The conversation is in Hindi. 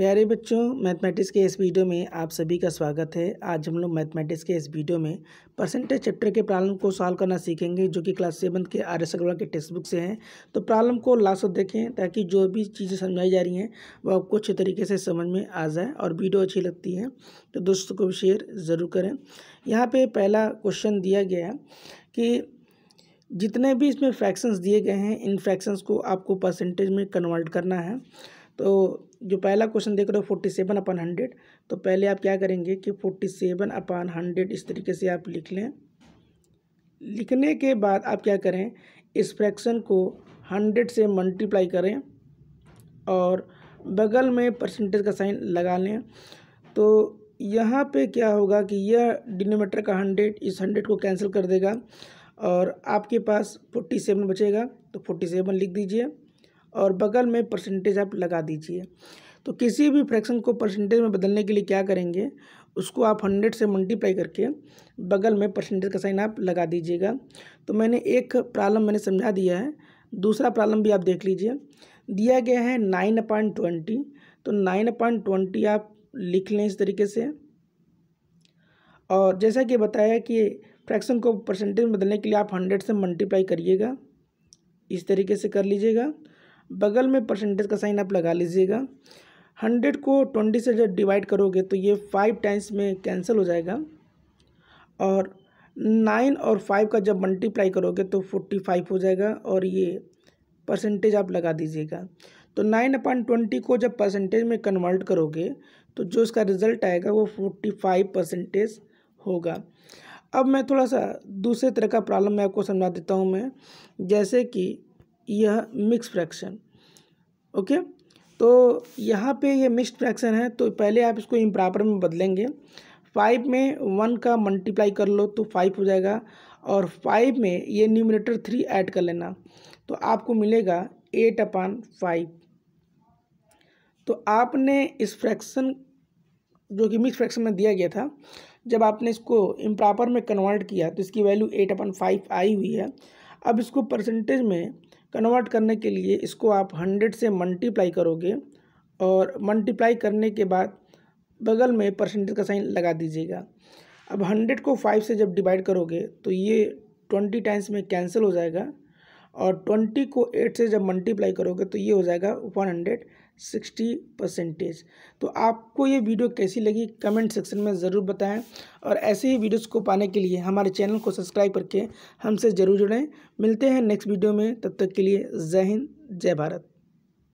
प्यारे बच्चों मैथमेटिक्स के इस वीडियो में आप सभी का स्वागत है आज हम लोग मैथमेटिक्स के इस वीडियो में परसेंटेज चैप्टर के प्रॉब्लम को सॉल्व करना सीखेंगे जो कि क्लास सेवन के आर एस अग्रवाल के टेक्स्ट बुक से हैं तो प्रॉब्लम को लास्ट तक देखें ताकि जो भी चीज़ें समझाई जा रही हैं वो आपको अच्छे तरीके से समझ में आ जाए और वीडियो अच्छी लगती है तो दोस्तों को शेयर ज़रूर करें यहाँ पर पहला क्वेश्चन दिया गया कि जितने भी इसमें फ्रैक्शंस दिए गए हैं इन फ्रैक्शंस को आपको परसेंटेज में कन्वर्ट करना है तो जो पहला क्वेश्चन देख रहे हो फोर्टी सेवन अपन हंड्रेड तो पहले आप क्या करेंगे कि फोर्टी सेवन अपन हंड्रेड इस तरीके से आप लिख लें लिखने के बाद आप क्या करें इस फ्रैक्शन को हंड्रेड से मल्टीप्लाई करें और बगल में परसेंटेज का साइन लगा लें तो यहाँ पे क्या होगा कि यह डिनोमीटर का हंड्रेड इस हंड्रेड को कैंसिल कर देगा और आपके पास फोर्टी सेवन बचेगा तो फोर्टी सेवन लिख दीजिए और बगल में परसेंटेज आप लगा दीजिए तो किसी भी फ्रैक्शन को परसेंटेज में बदलने के लिए क्या करेंगे उसको आप हंड्रेड से मल्टीप्लाई करके बगल में परसेंटेज का साइन आप लगा दीजिएगा तो मैंने एक प्रॉब्लम मैंने समझा दिया है दूसरा प्रॉब्लम भी आप देख लीजिए दिया गया है नाइन पॉइंट ट्वेंटी तो नाइन पॉइंट ट्वेंटी आप लिख लें इस तरीके से और जैसा कि बताया कि फ्रैक्शन को परसेंटेज में बदलने के लिए आप हंड्रेड से मल्टीप्लाई करिएगा इस तरीके से कर लीजिएगा बगल में परसेंटेज का साइन आप लगा लीजिएगा हंड्रेड को ट्वेंटी से जब डिवाइड करोगे तो ये फाइव टाइम्स में कैंसिल हो जाएगा और नाइन और फाइव का जब मल्टीप्लाई करोगे तो फोर्टी फाइव हो जाएगा और ये परसेंटेज आप लगा दीजिएगा तो नाइन अपॉन ट्वेंटी को जब परसेंटेज में कन्वर्ट करोगे तो जो इसका रिज़ल्ट आएगा वो फोर्टी फाइव परसेंटेज होगा अब मैं थोड़ा सा दूसरे तरह का प्रॉब्लम मैं आपको समझा देता हूँ मैं जैसे कि यह मिक्स फ्रैक्शन ओके तो यहाँ पे ये मिक्स फ्रैक्शन है तो पहले आप इसको इम्प्रॉपर में बदलेंगे फाइव में वन का मल्टीप्लाई कर लो तो फाइव हो जाएगा और फाइव में ये न्यूमिनेटर थ्री ऐड कर लेना तो आपको मिलेगा एट अपान फाइव तो आपने इस फ्रैक्शन जो कि मिक्स फ्रैक्शन में दिया गया था जब आपने इसको इम्प्रॉपर में कन्वर्ट किया तो इसकी वैल्यू एट अपन फाइव आई हुई है अब इसको परसेंटेज में कन्वर्ट करने के लिए इसको आप हंड्रेड से मल्टीप्लाई करोगे और मल्टीप्लाई करने के बाद बगल में परसेंटेज का साइन लगा दीजिएगा अब हंड्रेड को फाइव से जब डिवाइड करोगे तो ये ट्वेंटी टाइम्स में कैंसिल हो जाएगा और ट्वेंटी को एट से जब मल्टीप्लाई करोगे तो ये हो जाएगा वन हंड्रेड सिक्सटी परसेंटेज तो आपको ये वीडियो कैसी लगी कमेंट सेक्शन में ज़रूर बताएं और ऐसे ही वीडियोस को पाने के लिए हमारे चैनल को सब्सक्राइब करके हमसे ज़रूर जुड़ें मिलते हैं नेक्स्ट वीडियो में तब तक के लिए जय हिंद जय भारत